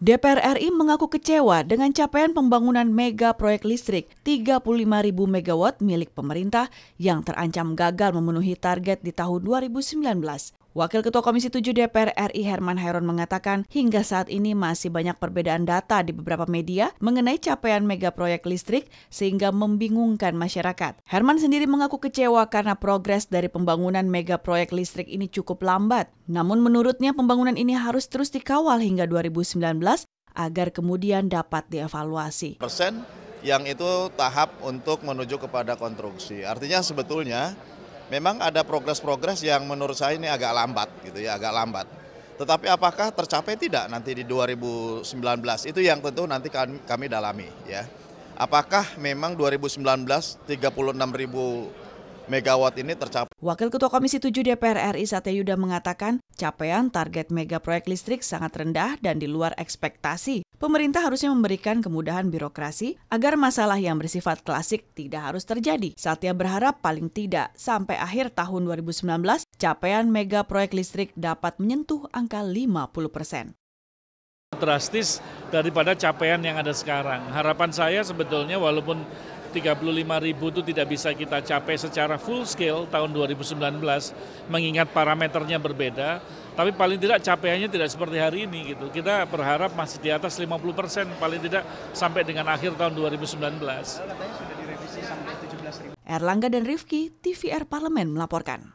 DPR RI mengaku kecewa dengan capaian pembangunan mega proyek listrik 35.000 MW milik pemerintah yang terancam gagal memenuhi target di tahun 2019. Wakil Ketua Komisi 7 DPR RI Herman Hairon mengatakan hingga saat ini masih banyak perbedaan data di beberapa media mengenai capaian mega proyek listrik sehingga membingungkan masyarakat. Herman sendiri mengaku kecewa karena progres dari pembangunan mega proyek listrik ini cukup lambat. Namun menurutnya pembangunan ini harus terus dikawal hingga 2019 agar kemudian dapat dievaluasi. Persen yang itu tahap untuk menuju kepada konstruksi. Artinya sebetulnya memang ada progres-progres yang menurut saya ini agak lambat gitu ya, agak lambat. Tetapi apakah tercapai tidak nanti di 2019 itu yang tentu nanti kami, kami dalami ya. Apakah memang 2019 36 ribu megawatt ini tercapai. Wakil Ketua Komisi 7 DPR RI Satya Yuda mengatakan capaian target mega proyek listrik sangat rendah dan di luar ekspektasi. Pemerintah harusnya memberikan kemudahan birokrasi agar masalah yang bersifat klasik tidak harus terjadi. Satya berharap paling tidak sampai akhir tahun 2019 capaian mega proyek listrik dapat menyentuh angka 50 persen drastis daripada capaian yang ada sekarang. Harapan saya sebetulnya walaupun 35 ribu itu tidak bisa kita capai secara full scale tahun 2019 mengingat parameternya berbeda tapi paling tidak capaiannya tidak seperti hari ini gitu kita berharap masih di atas 50 persen paling tidak sampai dengan akhir tahun 2019 Erlangga dan Rifki, TVR Parlemen melaporkan.